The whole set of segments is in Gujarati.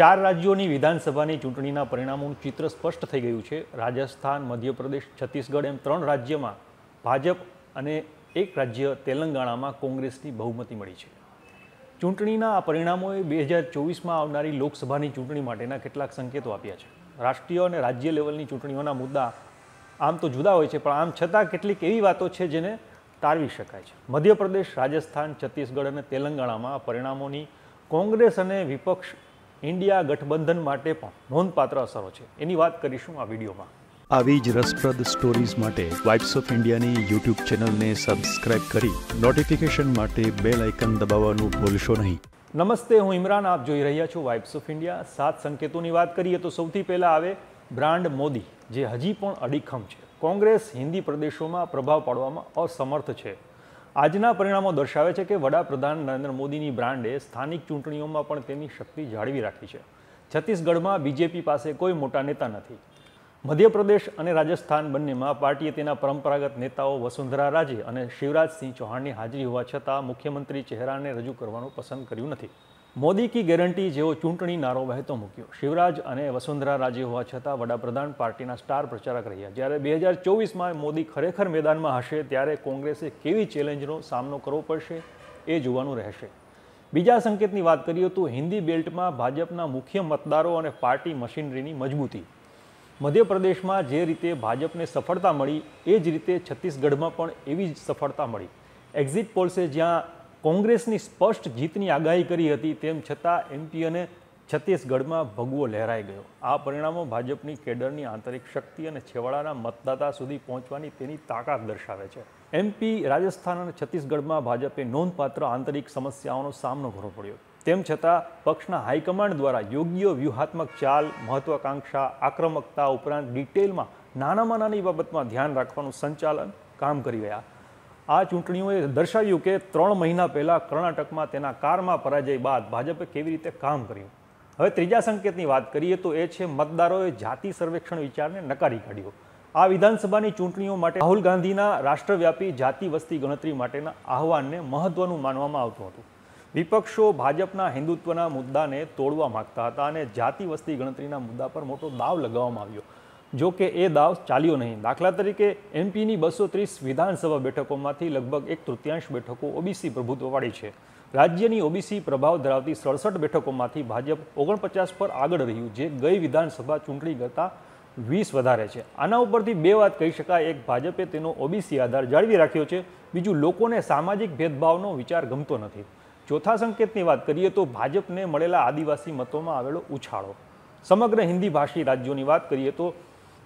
ચાર રાજ્યોની વિધાનસભાની ચૂંટણીના પરિણામોનું ચિત્ર સ્પષ્ટ થઈ ગયું છે રાજસ્થાન મધ્યપ્રદેશ છત્તીસગઢ એમ ત્રણ રાજ્યમાં ભાજપ અને એક રાજ્ય તેલંગાણામાં કોંગ્રેસની બહુમતી મળી છે ચૂંટણીના આ પરિણામોએ બે હજાર ચોવીસમાં આવનારી લોકસભાની ચૂંટણી માટેના કેટલાક સંકેતો આપ્યા છે રાષ્ટ્રીય અને રાજ્ય લેવલની ચૂંટણીઓના મુદ્દા આમ તો જુદા હોય છે પણ આમ છતાં કેટલીક એવી વાતો છે જેને તારવી શકાય છે મધ્યપ્રદેશ રાજસ્થાન છત્તીસગઢ અને તેલંગાણામાં પરિણામોની કોંગ્રેસ અને વિપક્ષ ઇન્ડિયા ગઠબંધન માટે પણ નોંધપાત્ર અસરો છે એની વાત કરીશું આ વિડીયોમાં આવી જ રસપ્રદ સ્ટોરીઝ માટે વાઇબ્સ ઓફ ઇન્ડિયાની યુટ્યુબ ચેનલને સબસ્ક્રાઇબ કરી નોટિફિકેશન માટે બેલ આઇકન દબાવવાનું ભૂલશો નહીં નમસ્તે હું ઇમરાન આપ જોઈ રહ્યા છું વાઇબ્સ ઓફ ઇન્ડિયા સાત સંકેતોની વાત કરીએ તો સૌથી પહેલાં આવે બ્રાન્ડ મોદી જે હજી પણ અડીખમ છે કોંગ્રેસ હિન્દી પ્રદેશોમાં પ્રભાવ પાડવામાં અસમર્થ છે આજના પરિણામો દર્શાવે છે કે વડાપ્રધાન નરેન્દ્ર મોદીની બ્રાન્ડે સ્થાનિક ચૂંટણીઓમાં પણ તેની શક્તિ જાળવી રાખી છે છત્તીસગઢમાં બીજેપી પાસે કોઈ મોટા નેતા નથી મધ્યપ્રદેશ અને રાજસ્થાન બંનેમાં પાર્ટીએ તેના પરંપરાગત નેતાઓ વસુંધરા રાજે અને શિવરાજસિંહ ચૌહાણની હાજરી હોવા છતાં મુખ્યમંત્રી ચહેરાને રજૂ કરવાનું પસંદ કર્યું નથી મોદી કી ગેરંટી જેવો ચૂંટણી નારો વહેતો મૂક્યો શિવરાજ અને વસુંધરા રાજી હોવા છતાં વડાપ્રધાન પાર્ટીના સ્ટાર પ્રચારક રહ્યા જ્યારે બે હજાર ચોવીસમાં મોદી ખરેખર મેદાનમાં હશે ત્યારે કોંગ્રેસે કેવી ચેલેન્જનો સામનો કરવો પડશે એ જોવાનું રહેશે બીજા સંકેતની વાત કરીએ તો હિન્દી બેલ્ટમાં ભાજપના મુખ્ય મતદારો અને પાર્ટી મશીનરીની મજબૂતી મધ્યપ્રદેશમાં જે રીતે ભાજપને સફળતા મળી એ જ રીતે છત્તીસગઢમાં પણ એવી જ સફળતા મળી એક્ઝિટ પોલ્સે જ્યાં કોંગ્રેસની સ્પષ્ટ જીતની આગાહી કરી હતી તેમ છતાં એમપી અને છત્તીસગઢમાં ભગવો લહેરાઈ ગયો આ પરિણામો ભાજપની કેડરની આંતરિક શક્તિ અને છેવાડાના મતદાતા સુધી પહોંચવાની તેની તાકાત દર્શાવે છે એમપી રાજસ્થાન અને છત્તીસગઢમાં ભાજપે નોંધપાત્ર આંતરિક સમસ્યાઓનો સામનો કરવો પડ્યો તેમ છતાં પક્ષના હાઈકમાન્ડ દ્વારા યોગ્ય વ્યૂહાત્મક ચાલ મહત્વાકાંક્ષા આક્રમકતા ઉપરાંત ડિટેલમાં નાનામાં નાની બાબતમાં ધ્યાન રાખવાનું સંચાલન કામ કરી રહ્યા આ ચૂંટણીઓએ દર્શાવ્યું કે ત્રણ મહિના પહેલાં કર્ણાટકમાં તેના કારમાં પરાજય બાદ ભાજપે કેવી રીતે કામ કર્યું હવે ત્રીજા સંકેતની વાત કરીએ તો એ છે મતદારોએ જાતિ સર્વેક્ષણ વિચારને નકારી કાઢ્યો આ વિધાનસભાની ચૂંટણીઓ માટે રાહુલ ગાંધીના રાષ્ટ્રવ્યાપી જાતિ વસ્તી ગણતરી માટેના આહવાનને મહત્વનું માનવામાં આવતું હતું વિપક્ષો ભાજપના હિન્દુત્વના મુદ્દાને તોડવા માગતા હતા અને જાતિ વસ્તી ગણતરીના મુદ્દા પર મોટો દાવ લગાવવામાં આવ્યો જો કે એ દાવ ચાલ્યો નહીં દાખલા તરીકે એમપીની બસો ત્રીસ વિધાનસભા બેઠકોમાંથી લગભગ એક તૃતીયાંશ બેઠકો ઓબીસી પ્રભુત્વવાળી છે રાજ્યની ઓબીસી પ્રભાવ ધરાવતી સડસઠ બેઠકોમાંથી ભાજપ ઓગણપચાસ પર આગળ રહ્યું જે ગઈ વિધાનસભા ચૂંટણી કરતાં વીસ વધારે છે આના ઉપરથી બે વાત કહી શકાય એક ભાજપે તેનો ઓબીસી આધાર જાળવી રાખ્યો છે બીજું લોકોને સામાજિક ભેદભાવનો વિચાર ગમતો નથી ચોથા સંકેતની વાત કરીએ તો ભાજપને મળેલા આદિવાસી મતોમાં આવેલો ઉછાળો સમગ્ર હિન્દી ભાષી રાજ્યોની વાત કરીએ તો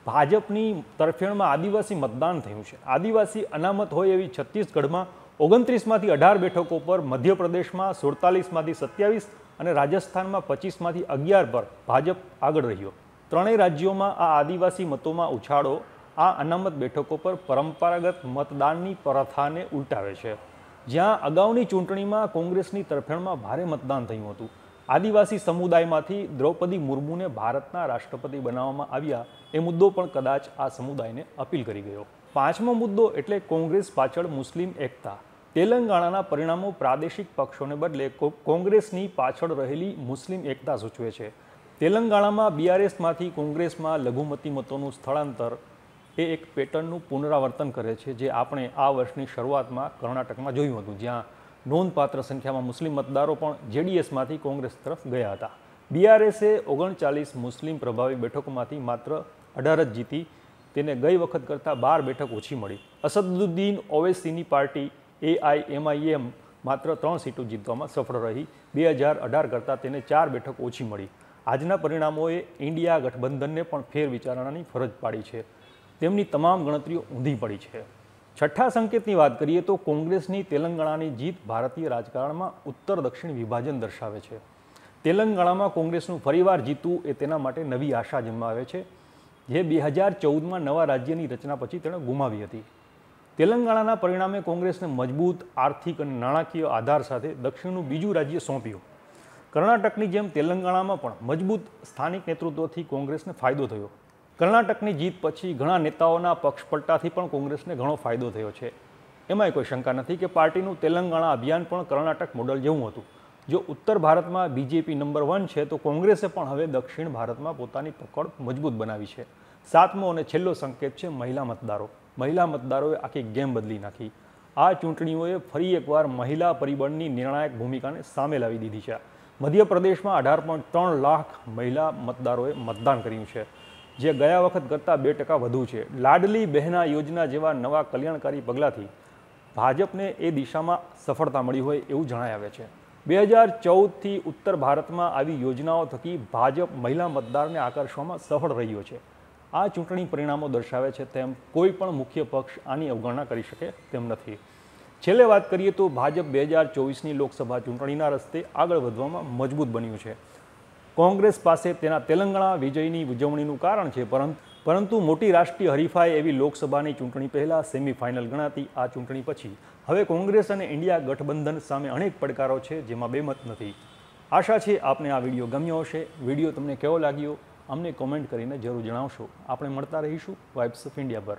ભાજપની તરફેણમાં આદિવાસી મતદાન થયું છે આદિવાસી અનામત હોય એવી છત્તીસગઢમાં ઓગણત્રીસમાંથી અઢાર બેઠકો પર મધ્યપ્રદેશમાં સુડતાલીસમાંથી સત્યાવીસ અને રાજસ્થાનમાં પચીસમાંથી અગિયાર પર ભાજપ આગળ રહ્યો ત્રણેય રાજ્યોમાં આ આદિવાસી મતોમાં ઉછાળો આ અનામત બેઠકો પર પરંપરાગત મતદાનની પ્રથાને ઉલટાવે છે જ્યાં અગાઉની ચૂંટણીમાં કોંગ્રેસની તરફેણમાં ભારે મતદાન થયું હતું આદિવાસી સમુદાયમાંથી દ્રૌપદી મુર્મુને ભારતના રાષ્ટ્રપતિ બનાવવામાં આવ્યા એ મુદ્દો પણ કદાચ આ સમુદાયને અપીલ કરી ગયો પાંચમો મુદ્દો એટલે કોંગ્રેસ પાછળ મુસ્લિમ એકતા તેલંગાણાના પરિણામો પ્રાદેશિક પક્ષોને બદલે કોંગ્રેસની પાછળ રહેલી મુસ્લિમ એકતા સૂચવે છે તેલંગાણામાં બીઆરએસમાંથી કોંગ્રેસમાં લઘુમતી મતોનું સ્થળાંતર એ એક પેટર્નનું પુનરાવર્તન કરે છે જે આપણે આ વર્ષની શરૂઆતમાં કર્ણાટકમાં જોયું હતું જ્યાં નોંધપાત્ર સંખ્યામાં મુસ્લિમ મતદારો પણ જેડીએસમાંથી કોંગ્રેસ તરફ ગયા હતા બીઆરએસે ઓગણચાલીસ મુસ્લિમ પ્રભાવી બેઠકોમાંથી માત્ર અઢાર જ જીતી તેને ગઈ વખત કરતાં બાર બેઠક ઓછી મળી અસદુદ્દીન ઓવેસીની પાર્ટી એઆઈએમઆઈએમ માત્ર ત્રણ સીટો જીતવામાં સફળ રહી બે હજાર અઢાર કરતાં તેને ચાર બેઠક ઓછી મળી આજના પરિણામોએ ઇન્ડિયા ગઠબંધનને પણ ફેર વિચારણાની ફરજ પાડી છે તેમની તમામ ગણતરીઓ ઊંધી પડી છે છઠ્ઠા સંકેતની વાત કરીએ તો કોંગ્રેસની તેલંગાણાની જીત ભારતીય રાજકારણમાં ઉત્તર દક્ષિણ વિભાજન દર્શાવે છે તેલંગાણામાં કોંગ્રેસનું ફરીવાર જીતવું એ તેના માટે નવી આશા જન્માવે છે જે બે હજાર ચૌદમાં નવા રાજ્યની રચના પછી તેણે ગુમાવી હતી તેલંગાણાના પરિણામે કોંગ્રેસને મજબૂત આર્થિક અને નાણાકીય આધાર સાથે દક્ષિણનું બીજું રાજ્ય સોંપ્યું કર્ણાટકની જેમ તેલંગાણામાં પણ મજબૂત સ્થાનિક નેતૃત્વથી કોંગ્રેસને ફાયદો થયો કર્ણાટકની જીત પછી ઘણા નેતાઓના પક્ષપલટાથી પણ કોંગ્રેસને ઘણો ફાયદો થયો છે એમાંય કોઈ શંકા નથી કે પાર્ટીનું તેલંગાણા અભિયાન પણ કર્ણાટક મોડલ જેવું હતું જો ઉત્તર ભારતમાં બીજેપી નંબર વન છે તો કોંગ્રેસે પણ હવે દક્ષિણ ભારતમાં પોતાની પકડ મજબૂત બનાવી છે સાતમો અને છેલ્લો સંકેત છે મહિલા મતદારો મહિલા મતદારોએ આખી ગેમ બદલી નાખી આ ચૂંટણીઓએ ફરી એકવાર મહિલા પરિબળની નિર્ણાયક ભૂમિકાને સામે લાવી દીધી છે મધ્યપ્રદેશમાં અઢાર પોઈન્ટ ત્રણ લાખ મહિલા મતદારોએ મતદાન કર્યું છે જે ગયા વખત કરતાં બે ટકા વધુ છે લાડલી બહેના યોજના જેવા નવા કલ્યાણકારી પગલાંથી ભાજપને એ દિશામાં સફળતા મળી હોય એવું જણાય આવે છે બે હજાર ચૌદથી ઉત્તર ભારતમાં આવી યોજનાઓ થકી ભાજપ મહિલા મતદારને આકર્ષવામાં સફળ રહ્યો છે આ ચૂંટણી પરિણામો દર્શાવે છે તેમ કોઈ પણ મુખ્ય પક્ષ આની અવગણના કરી શકે તેમ નથી છેલ્લે વાત કરીએ તો ભાજપ બે હજાર ચોવીસની લોકસભા ચૂંટણીના રસ્તે આગળ વધવામાં મજબૂત બન્યું છે કોંગ્રેસ પાસે તેના તેલંગણા વિજયની ઉજવણીનું કારણ છે પરંતુ મોટી રાષ્ટ્રીય હરીફાઈ એવી લોકસભાની ચૂંટણી પહેલાં સેમિફાઇનલ ગણાતી આ ચૂંટણી પછી હવે કોંગ્રેસ અને ઇન્ડિયા ગઠબંધન સામે અનેક પડકારો છે જેમાં બેમત નથી આશા છે આપને આ વિડીયો ગમ્યો હશે વિડીયો તમને કેવો લાગ્યો અમને કોમેન્ટ કરીને જરૂર જણાવશો આપણે મળતા રહીશું વાઇબ્સ ઓફ ઇન્ડિયા પર